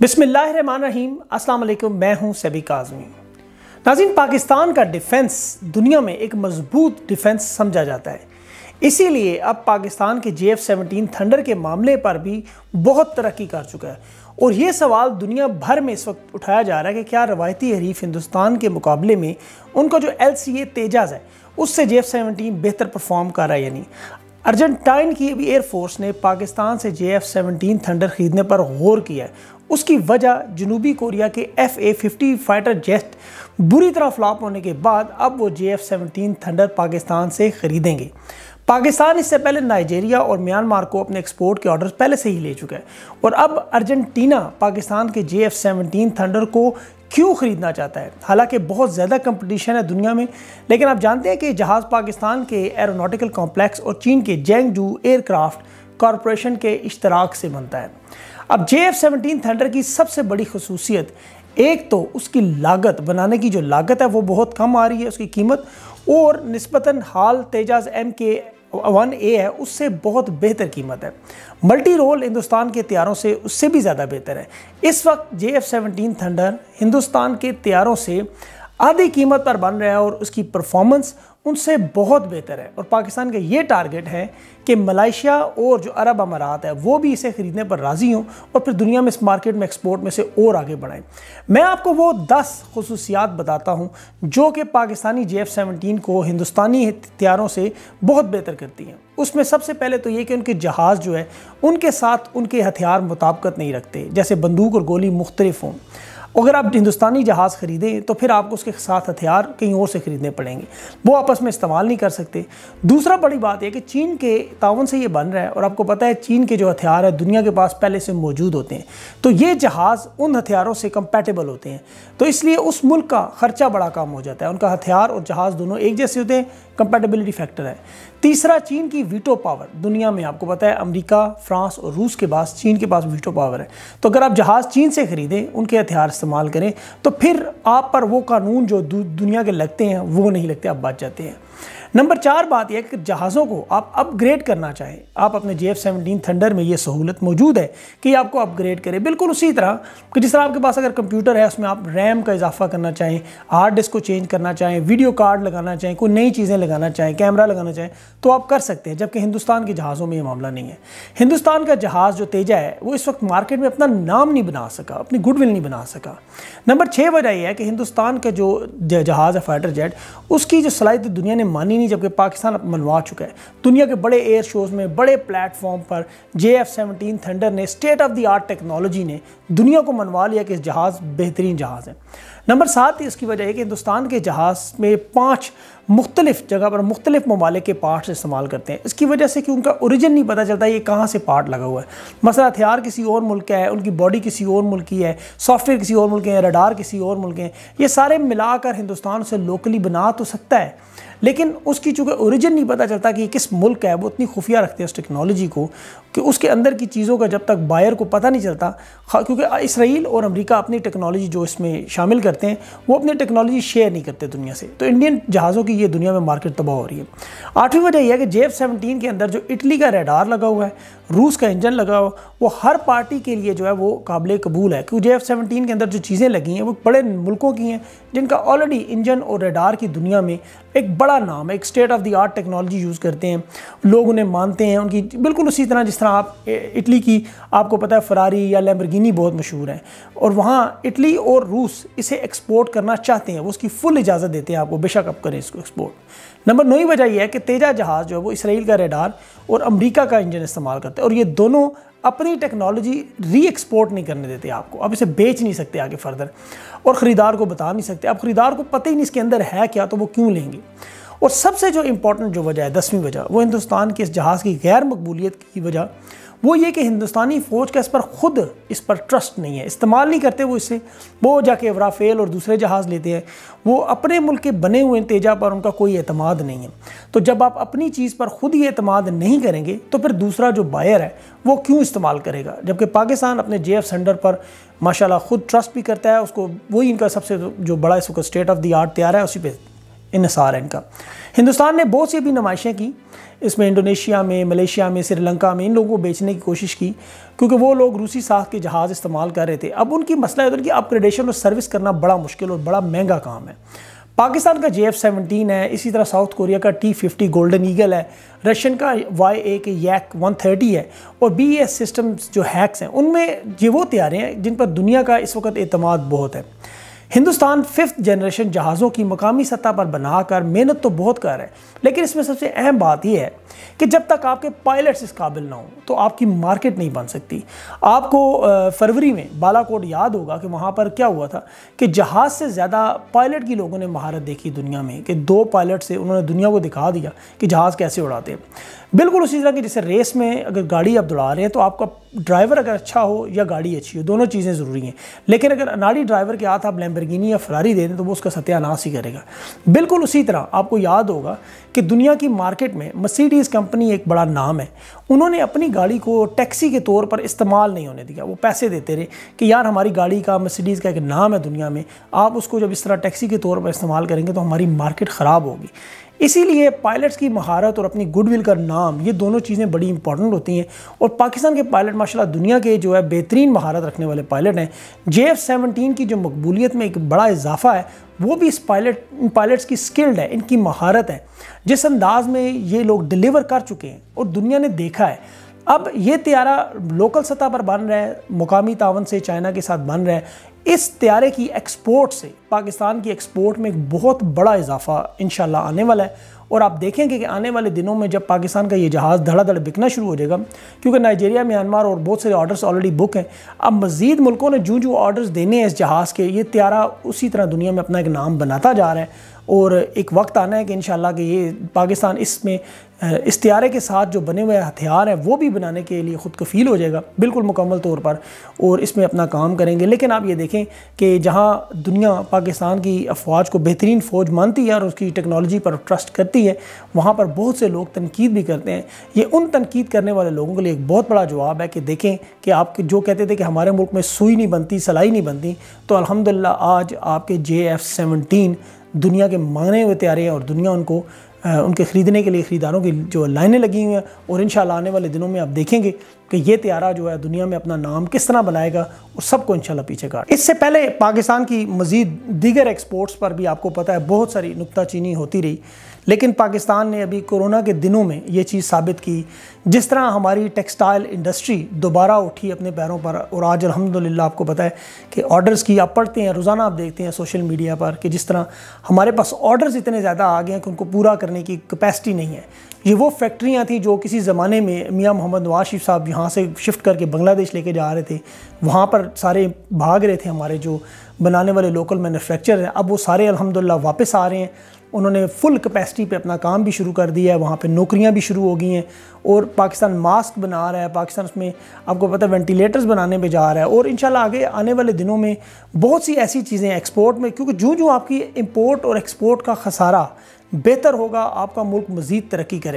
बिसमीम असलम मैं हूं सबीक आज़मी नाजिन पाकिस्तान का डिफेंस दुनिया में एक मजबूत डिफेंस समझा जाता है इसीलिए अब पाकिस्तान के जे एफ सेवनटीन थंडर के मामले पर भी बहुत तरक्की कर चुका है और ये सवाल दुनिया भर में इस वक्त उठाया जा रहा है कि क्या रवायती हरीफ हिंदुस्तान के मुकाबले में उनका जो एल सी ए तेजाज है उससे जे एफ सेवनटीन बेहतर परफॉर्म कर रहा है यानी अर्जेंटाइन की अभी एयरफोर्स ने पाकिस्तान से जे एफ सेवनटीन थंडर खरीदने पर गौर किया है उसकी वजह जनूबी कोरिया के F A fifty fighter jet बुरी तरह फ्लॉप होने के बाद अब वो J F seventeen thunder Pakistan से ख़रीदेंगे पाकिस्तान इससे पहले नाइजेरिया और म्यांमार को अपने एक्सपोर्ट के ऑर्डर पहले से ही ले चुका है और अब अर्जेंटीना पाकिस्तान के जे एफ सेवनटीन थंडर को क्यों ख़रीदना चाहता है हालांकि बहुत ज़्यादा कंपटीशन है दुनिया में लेकिन आप जानते हैं कि जहाज़ पाकिस्तान के एरोनॉटिकल कॉम्प्लेक्स और चीन के जेंगजू एयरक्राफ्ट कॉरपोरेशन के इश्तराक से बनता है अब जे एफ सेवनटीन थंडर की सबसे बड़ी खसूसियत एक तो उसकी लागत बनाने की जो लागत है वो बहुत कम आ रही है उसकी कीमत और नस्बता हाल तेजाज एम के वन ए है उससे बहुत बेहतर कीमत है मल्टी रोल हिंदुस्तान के तैयारों से उससे भी ज़्यादा बेहतर है इस वक्त J F seventeen thunder Hindustan के तैयारों से आधी कीमत पर बन रहा है और उसकी परफॉर्मेंस उनसे बहुत बेहतर है और पाकिस्तान का ये टारगेट है कि मलाइशिया और जो अरब अमारात है वो भी इसे ख़रीदने पर राज़ी हों और फिर दुनिया में इस मार्केट में एक्सपोर्ट में से और आगे बढ़ाएं मैं आपको वो दस खसूसियात बताता हूँ जो कि पाकिस्तानी जे एफ़ सेवनटीन को हिंदुस्तानी हथियारों से बहुत बेहतर करती हैं उसमें सबसे पहले तो ये कि उनके जहाज़ जो है उनके साथ उनके हथियार मुताबकत नहीं रखते जैसे बंदूक और गोली मुख्तलिफ हों अगर आप हिंदुस्तानी जहाज़ ख़रीदें तो फिर आपको उसके साथ हथियार कहीं और से ख़रीदने पड़ेंगे वो आपस में इस्तेमाल नहीं कर सकते दूसरा बड़ी बात यह कि चीन के तावन से ये बन रहा है और आपको पता है चीन के जो हथियार है दुनिया के पास पहले से मौजूद होते हैं तो ये जहाज़ उन हथियारों से कंपेटेबल होते हैं तो इसलिए उस मुल्क का ख़र्चा बड़ा कम हो जाता है उनका हथियार और जहाज़ दोनों एक जैसे होते हैं कंपेटेबिलिटी फैक्टर है तीसरा चीन की वीटो पावर दुनिया में आपको पता है अमरीका फ्रांस और रूस के पास चीन के पास वीटो पावर है तो अगर आप जहाज़ चीन से ख़रीदें उनके हथियार इस्तेमाल करें तो फिर आप पर वो कानून जो दुनिया के लगते हैं वो नहीं लगते आप बात जाते हैं नंबर चार बात यह कि जहाज़ों को आप अपग्रेड करना चाहें आप अपने जे एफ सेवनटीन थंडर में ये सहूलत मौजूद है कि आपको अपग्रेड करें बिल्कुल उसी तरह कि जिस तरह आपके पास अगर कंप्यूटर है उसमें आप रैम का इजाफा करना चाहें हार्ड डिस्क को चेंज करना चाहें वीडियो कार्ड लगाना चाहें कोई नई चीज़ें लगाना चाहें कैमरा लगाना चाहें तो आप कर सकते हैं जबकि हिंदुस्तान के जहाज़ों में ये मामला नहीं है हिंदुस्तान का जहाज़ जो तेजा है वो इस वक्त मार्केट में अपना नाम नहीं बना सका अपनी गुडविल नहीं बना सका नंबर छः वजह यह है कि हिंदुस्तान का जो जहाज़ है फाइटर जेट उसकी जो सलाहित दुनिया ने मानी नहीं जबकि पाकिस्तान अब मनवा चुका है दुनिया के बड़े एयर शोज़ में बड़े प्लेटफॉर्म पर जे एफ सेवनटीन थंडर ने state of the art technology ने दुनिया को मनवा लिया कि इस जहाज़ बेहतरीन जहाज़ है नंबर सात इसकी वजह है कि हिंदुस्तान के जहाज़ में पाँच मुख्तलिफ जगह पर मुख्तलिफ ममालिक के पार्ट्स इस्तेमाल करते हैं इसकी वजह से कि उनका ओरिजिन नहीं पता चलता ये कहाँ से पार्ट लगा हुआ है मसला हथियार किसी और मुल्क का है उनकी बॉडी किसी और मुल्क की है सॉफ्टवेयर किसी और मुल्क है रडार किसी और मुल्क हैं ये सारे मिलाकर हिंदुस्तान से लोकली बना तो सकता है लेकिन उसकी चूँकि ओरिजिन नहीं पता चलता कि किस मुल्क है वो इतनी खुफिया रखते हैं उस टेक्नोलॉजी को कि उसके अंदर की चीज़ों का जब तक बायर को पता नहीं चलता क्योंकि चूँकि इसराइल और अमेरिका अपनी टेक्नोलॉजी जो इसमें शामिल करते हैं वो अपनी टेक्नोलॉजी शेयर नहीं करते दुनिया से तो इंडियन जहाज़ों की ये दुनिया में मार्केट तबाह हो रही है आठवीं वजह यह है कि जेफ सेवनटीन के अंदर जो इटली का रेडार लगा हुआ है रूस का इंजन लगा हो वो हर पार्टी के लिए जो है वो काबिल कबूल है क्योंकि जे एफ सेवनटीन के अंदर जो चीज़ें लगी हैं वो बड़े मुल्कों की हैं जिनका ऑलरेडी इंजन और रेडार की दुनिया में एक बड़ा नाम है एक state of the art technology use करते हैं लोग उन्हें मानते हैं उनकी बिल्कुल उसी तरह जिस तरह आप इटली की आपको पता है फरारी या लेबरगिनी बहुत मशहूर है और वहाँ इटली और रूस इसे एक्सपोर्ट करना चाहते हैं वो उसकी फुल इजाज़त देते हैं आपको बेशक अब करें इसको एक्सपोर्ट नंबर नौ वजह यह है कि तेजा जहाज़ जो है वो इसराइल का रेडार और अमरीका का इंजन इस्तेमाल करता है सकता है और ये दोनों अपनी टेक्नोलॉजी री एक्सपोर्ट नहीं करने देते आपको अब इसे बेच नहीं सकते आगे फर्दर और ख़रीदार को बता नहीं सकते अब ख़रीदार को पता ही नहीं इसके अंदर है क्या तो वो क्यों लेंगे और सबसे जो इम्पोर्टेंट जो वजह है दसवीं वजह वो हिंदुस्तान के इस जहाज़ की गैर मकबूलीत की वजह वो ये कि हिंदुस्तानी फ़ौज का इस पर ख़ुद इस पर ट्रस्ट नहीं है इस्तेमाल नहीं करते वो इससे वो जाके राफेल और दूसरे जहाज़ लेते हैं वो अपने मुल्क के बने हुए तेजा पर उनका कोई अतमाद नहीं है तो जब आप अपनी चीज़ पर ख़ुद ही अतमाद नहीं करेंगे तो फिर दूसरा जो बायर है वो क्यों इस्तेमाल करेगा जबकि पाकिस्तान अपने जे एफ सेंडर पर माशाला ख़ुद ट्रस्ट भी करता है उसको वही इनका सबसे जो बड़ा इस वक्त स्टेट ऑफ दी आर्ट तैयार है उसी पर इसार इनका हिंदुस्तान ने बहुत सी भी नुमाइशें की इसमें इंडोनेशिया में मलेशिया में श्रीलंका में इन लोगों को बेचने की कोशिश की क्योंकि वो लोग रूसी साख के जहाज़ इस्तेमाल कर रहे थे अब उनकी मसला है उनकी अपग्रेडेशन और सर्विस करना बड़ा मुश्किल और बड़ा महंगा काम है पाकिस्तान का जे एफ सेवनटीन है इसी तरह साउथ कोरिया का टी फिफ्टी गोल्डन ईगल है रशियन का Y A K yak one thirty है और बी एस सिस्टम जो हैक्स हैं उनमें ये वो तैयारें हैं जिन पर दुनिया का इस वक्त अतमाद बहुत है हिंदुस्तान फिफ्थ जनरेशन जहाज़ों की मकामी सतह पर बनाकर मेहनत तो बहुत कर रहे हैं लेकिन इसमें सबसे अहम बात यह है कि जब तक आपके पायलट्स इस काबिल ना हों तो आपकी मार्केट नहीं बन सकती आपको फरवरी में बालाकोट याद होगा कि वहाँ पर क्या हुआ था कि जहाज़ से ज़्यादा पायलट की लोगों ने महारत देखी दुनिया में कि दो पायलट से उन्होंने दुनिया को दिखा दिया कि जहाज़ कैसे उड़ाते हैं बिल्कुल उसी तरह की जैसे रेस में अगर गाड़ी आप दौड़ा रहे हैं तो आपका ड्राइवर अगर अच्छा हो या गाड़ी अच्छी हो दोनों चीज़ें ज़रूरी हैं लेकिन अगर अनाड़ी ड्राइवर के हाथ आप लैम्बरगिनी या फरारी दे दें तो वो उसका सत्यानाश ही करेगा बिल्कुल उसी तरह आपको याद होगा कि दुनिया की मार्केट में मसीडीज़ कंपनी एक बड़ा नाम है उन्होंने अपनी गाड़ी को टैक्सी के तौर पर इस्तेमाल नहीं होने दिया वो पैसे देते रहे कि यार हमारी गाड़ी का मसीडीज़ का एक नाम है दुनिया में आप उसको जब इस तरह टैक्सी के तौर पर इस्तेमाल करेंगे तो हमारी मार्केट ख़राब होगी इसीलिए पायलट्स की महारत और अपनी गुडविल का नाम ये दोनों चीज़ें बड़ी इंपॉर्टेंट होती हैं और पाकिस्तान के पायलट माशाल्लाह दुनिया के जो है बेहतरीन महारत रखने वाले पायलट हैं जे एफ़ सेवनटीन की जो मकबूलियत में एक बड़ा इजाफा है वो भी इस पायलट इन पायलट्स की स्किल्ड है इनकी महारत है जिस अंदाज में ये लोग डिलीवर कर चुके हैं और दुनिया ने देखा है अब ये तैयारा लोकल सतह पर बन रहा है मुकामी तावन से चाइना के साथ बन रहा है इस त्यारे की एक्सपोर्ट से पाकिस्तान की एक्सपोर्ट में एक बहुत बड़ा इजाफा इन आने वाला है और आप देखेंगे कि आने वाले दिनों में जब पाकिस्तान का ये जहाज़ धड़ाधड़ बिकना शुरू हो जाएगा क्योंकि नाइजीरिया म्यांमार और बहुत सारे ऑर्डर्स ऑलरेडी बुक हैं अब मज़ीद मुल्कों ने जूँ जो ऑर्डर्स देने हैं इस जहाज़ के ये त्यारा उसी तरह दुनिया में अपना एक नाम बनाता जा रहा है और एक वक्त आना है कि इन कि ये पाकिस्तान इसमें इस त्यारे के साथ जो बने हुए हथियार हैं वो भी बनाने के लिए ख़ुद को फील हो जाएगा बिल्कुल मुकम्मल तौर पर और इसमें अपना काम करेंगे लेकिन आप ये देखें देखें कि जहाँ दुनिया पाकिस्तान की अफवाज को बेहतरीन फ़ौज मानती है और उसकी टेक्नोलॉजी पर ट्रस्ट करती है वहाँ पर बहुत से लोग तनकीद भी करते हैं ये उन तनकीद करने वाले लोगों के लिए एक बहुत बड़ा जवाब है कि देखें कि आप जो कहते थे कि हमारे मुल्क में सुई नहीं बनती सलाई नहीं बनती तो अलहमदिल्ला आज आपके जे एफ़ सेवनटीन दुनिया के माने हुए तैयारे हैं और दुनिया उनको उनके ख़रीदने के लिए ख़रीदारों की जो लाइनें लगी हुई हैं और इन आने वाले दिनों में आप देखेंगे कि ये त्यारा जो है दुनिया में अपना नाम किस तरह बनाएगा और सबको इन पीछे काट इससे पहले पाकिस्तान की मज़ीद दीगर एक्सपोर्ट्स पर भी आपको पता है बहुत सारी नुकताचीनी होती रही लेकिन पाकिस्तान ने अभी कोरोना के दिनों में ये चीज़ साबित की जिस तरह हमारी टेक्सटाइल इंडस्ट्री दोबारा उठी अपने पैरों पर और आज अलहमदिल्ला आपको पता है कि ऑर्डर्स की आप पढ़ते हैं रोज़ाना आप देखते हैं सोशल मीडिया पर कि जिस तरह हमारे पास ऑर्डर्स इतने ज़्यादा आ गए हैं कि उनको पूरा कर करने की कैपेसिटी नहीं है ये वो फैक्ट्रियाँ थी जो किसी ज़माने में मियाँ मोहम्मद नवाज साहब यहाँ से शिफ्ट करके बांग्लादेश लेके जा रहे थे वहाँ पर सारे भाग रहे थे हमारे जो बनाने वाले लोकल मैन्युफैक्चर हैं अब वो सारे अलहमदिल्ला वापस आ रहे हैं उन्होंने फुल कैपेसिटी पे अपना काम भी शुरू कर दिया है वहाँ पे नौकरियाँ भी शुरू हो गई हैं और पाकिस्तान मास्क बना रहा है पाकिस्तान उसमें आपको पता है वेंटिलेटर्स बनाने पे जा रहा है और इन आगे आने वाले दिनों में बहुत सी ऐसी चीज़ें एक्सपोर्ट में क्योंकि जो जो आपकी इम्पोर्ट और एक्सपोर्ट का खसारा बेहतर होगा आपका मुल्क मज़ीद तरक्की करेगा